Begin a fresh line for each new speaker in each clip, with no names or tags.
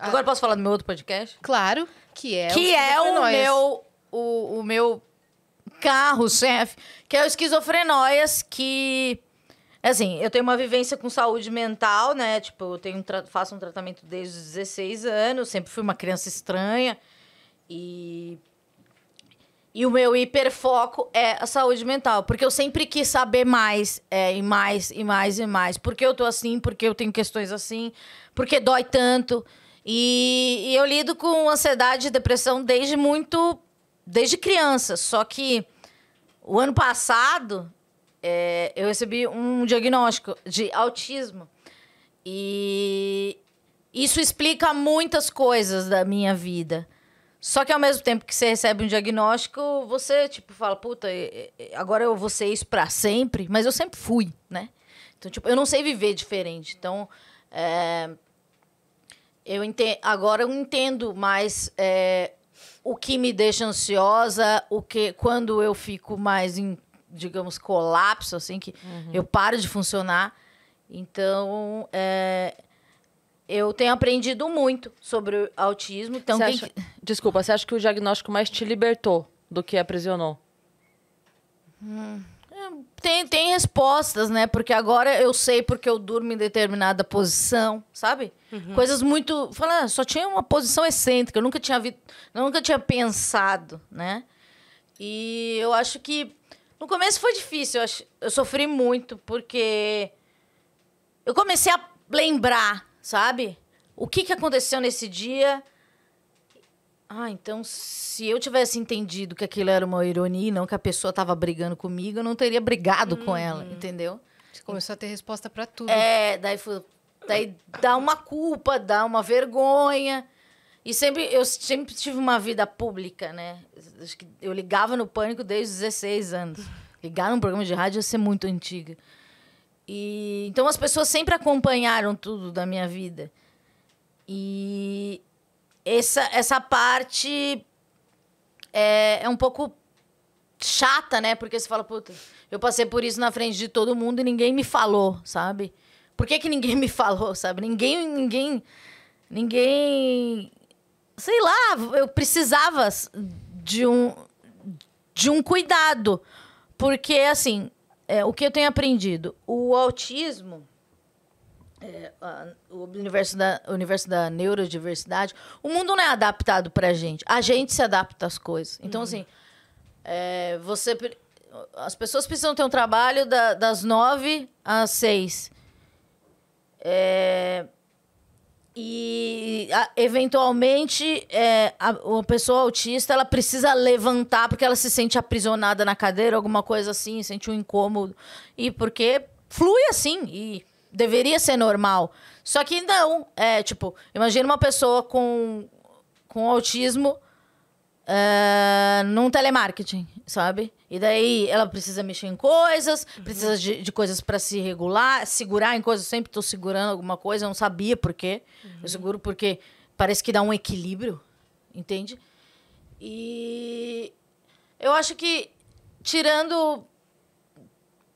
Ah. Agora posso falar do meu outro podcast? Claro, que é que o é o meu, o, o meu carro, chefe, que é o Esquizofrenóias, que... Assim, eu tenho uma vivência com saúde mental, né? Tipo, eu tenho faço um tratamento desde os 16 anos, sempre fui uma criança estranha. E e o meu hiperfoco é a saúde mental. Porque eu sempre quis saber mais, é, e mais, e mais, e mais. Por que eu tô assim? Por que eu tenho questões assim? Por que dói tanto? E, e eu lido com ansiedade e depressão desde muito. desde criança. Só que o ano passado é, eu recebi um diagnóstico de autismo. E isso explica muitas coisas da minha vida. Só que ao mesmo tempo que você recebe um diagnóstico, você tipo fala, puta, agora eu vou ser isso para sempre, mas eu sempre fui, né? Então, tipo, eu não sei viver diferente. Então, é, eu entendo, agora eu entendo mais é, o que me deixa ansiosa, o que quando eu fico mais em, digamos, colapso, assim, que uhum. eu paro de funcionar. Então, é, eu tenho aprendido muito sobre autismo. Então, você acha, Desculpa, você acha que o diagnóstico mais te libertou do que aprisionou? Hum. Tem, tem respostas, né? Porque agora eu sei porque eu durmo em determinada posição, sabe? Uhum. Coisas muito. Fala, ah, só tinha uma posição excêntrica, eu nunca tinha vi... eu nunca tinha pensado, né? E eu acho que no começo foi difícil, eu, ach... eu sofri muito, porque eu comecei a lembrar, sabe? O que, que aconteceu nesse dia ah, então se eu tivesse entendido que aquilo era uma ironia e não que a pessoa estava brigando comigo, eu não teria brigado com ela, uhum. entendeu? Você começou a ter resposta para tudo. É, daí, foi, daí dá uma culpa, dá uma vergonha. E sempre eu sempre tive uma vida pública, né? eu ligava no pânico desde os 16 anos. Ligar num programa de rádio ia ser muito antiga. E então as pessoas sempre acompanharam tudo da minha vida. E essa, essa parte é, é um pouco chata, né? Porque você fala, puta, eu passei por isso na frente de todo mundo e ninguém me falou, sabe? Por que, que ninguém me falou, sabe? Ninguém, ninguém, ninguém, sei lá, eu precisava de um, de um cuidado. Porque, assim, é, o que eu tenho aprendido? O autismo, é, a, o universo da, universo da neurodiversidade, o mundo não é adaptado pra gente. A gente se adapta às coisas. Então, uhum. assim, é, você. As pessoas precisam ter um trabalho da, das nove às seis. É, e a, eventualmente é, a, uma pessoa autista ela precisa levantar porque ela se sente aprisionada na cadeira, alguma coisa assim, sente um incômodo. E porque flui assim. E deveria ser normal. Só que não. É, tipo, imagina uma pessoa com, com autismo uh, num telemarketing, sabe? E daí ela precisa mexer em coisas, uhum. precisa de, de coisas para se regular, segurar em coisas. Eu sempre estou segurando alguma coisa, eu não sabia por quê. Uhum. Eu seguro porque parece que dá um equilíbrio, entende? E eu acho que tirando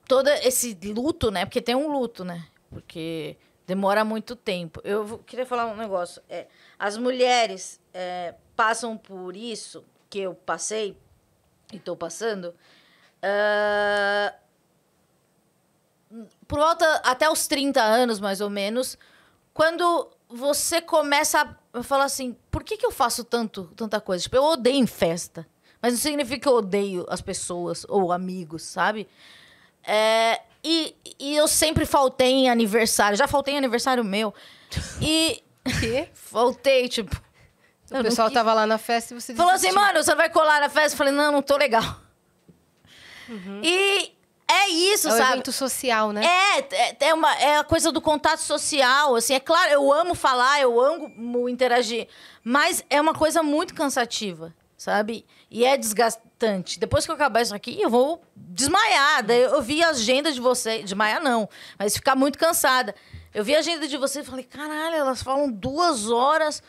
todo esse luto, né? Porque tem um luto, né? porque demora muito tempo. Eu queria falar um negócio. É, as mulheres é, passam por isso que eu passei e estou passando. Uh, por volta até os 30 anos, mais ou menos, quando você começa a falar assim: por que, que eu faço tanto, tanta coisa? Tipo, eu odeio em festa. Mas não significa que eu odeio as pessoas ou amigos, sabe? É, e, e eu sempre faltei em aniversário. Já faltei em aniversário meu. E. Quê? Faltei, tipo. O pessoal quis... tava lá na festa e você Falou assim, mano, você vai colar na festa? Eu falei, não, não tô legal. Uhum. E é isso, é sabe? É muito social, né? É, é, é, uma, é a coisa do contato social, assim. É claro, eu amo falar, eu amo interagir. Mas é uma coisa muito cansativa, sabe? E é desgastante. Depois que eu acabar isso aqui, eu vou desmaiada. Eu, eu vi a agenda de você. Desmaiar não, mas ficar muito cansada. Eu vi a agenda de você e falei, caralho, elas falam duas horas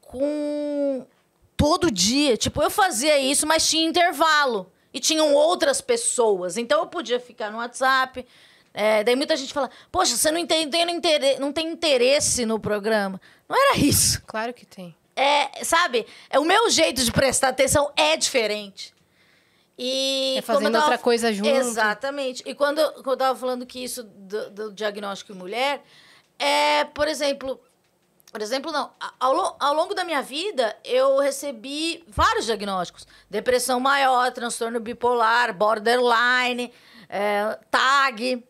com. todo dia. Tipo, eu fazia isso, mas tinha intervalo. E tinham outras pessoas. Então eu podia ficar no WhatsApp. É, daí muita gente fala, poxa, você não tem, não, tem interesse no programa. Não era isso. Claro que tem. É, sabe? É, o meu jeito de prestar atenção é diferente. E é fazendo tava, outra coisa junto. Exatamente. E quando, quando eu tava falando que isso do, do diagnóstico em mulher, é, por exemplo, por exemplo, não. Ao, ao longo da minha vida, eu recebi vários diagnósticos. Depressão maior, transtorno bipolar, borderline, é, TAG.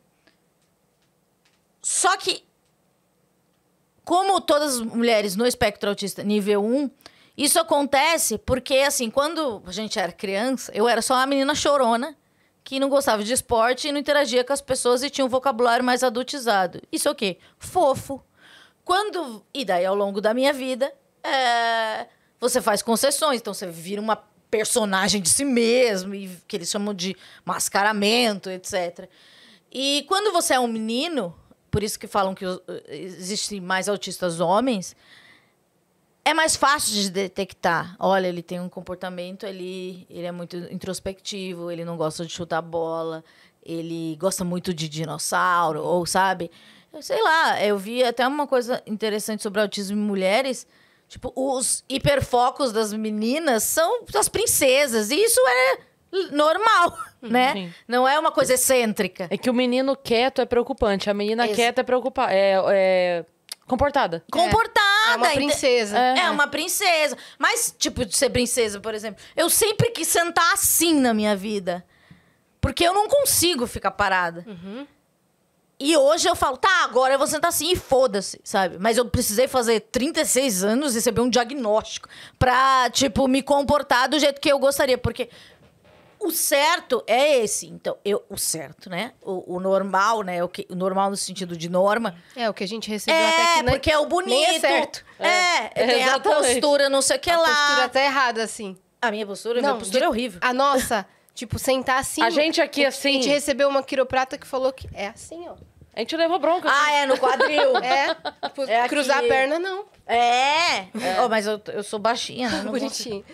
Só que como todas as mulheres no espectro autista nível 1, isso acontece porque, assim, quando a gente era criança, eu era só uma menina chorona que não gostava de esporte e não interagia com as pessoas e tinha um vocabulário mais adultizado. Isso é o quê? Fofo. Quando. E daí, ao longo da minha vida, é... você faz concessões, então você vira uma personagem de si mesmo, e que eles chamam de mascaramento, etc. E quando você é um menino, por isso que falam que existem mais autistas homens, é mais fácil de detectar. Olha, ele tem um comportamento, ele, ele é muito introspectivo, ele não gosta de chutar bola, ele gosta muito de dinossauro, ou sabe? Sei lá, eu vi até uma coisa interessante sobre autismo em mulheres. Tipo, os hiperfocos das meninas são as princesas. E isso é normal, uhum. né? Sim. Não é uma coisa excêntrica. É que o menino quieto é preocupante, a menina quieta é preocupada. É, é, comportada. É. Comportada. É uma princesa. É, é. é. uma princesa. Mas, tipo, de ser princesa, por exemplo, eu sempre quis sentar assim na minha vida. Porque eu não consigo ficar parada. Uhum. E hoje eu falo, tá, agora eu vou sentar assim e foda-se, sabe? Mas eu precisei fazer 36 anos e receber um diagnóstico pra, tipo, me comportar do jeito que eu gostaria. Porque o certo é esse. Então, eu, o certo, né? O, o normal, né? O, que, o normal no sentido de norma. É, o que a gente recebeu é, até que não, né? porque é o bonito. Nem é certo. É, é, é tem a postura, não sei o que a lá. A postura até tá errada, assim. A minha postura, não, minha postura é de, é horrível. A nossa, tipo, sentar assim. A gente aqui, assim. A gente recebeu uma quiroprata que falou que é assim, ó. A gente levou bronca. Né? Ah, assim. é, no quadril. é. é cruzar aqui. a perna, não. É. é. Oh, mas eu, eu sou baixinha, né? Bonitinho.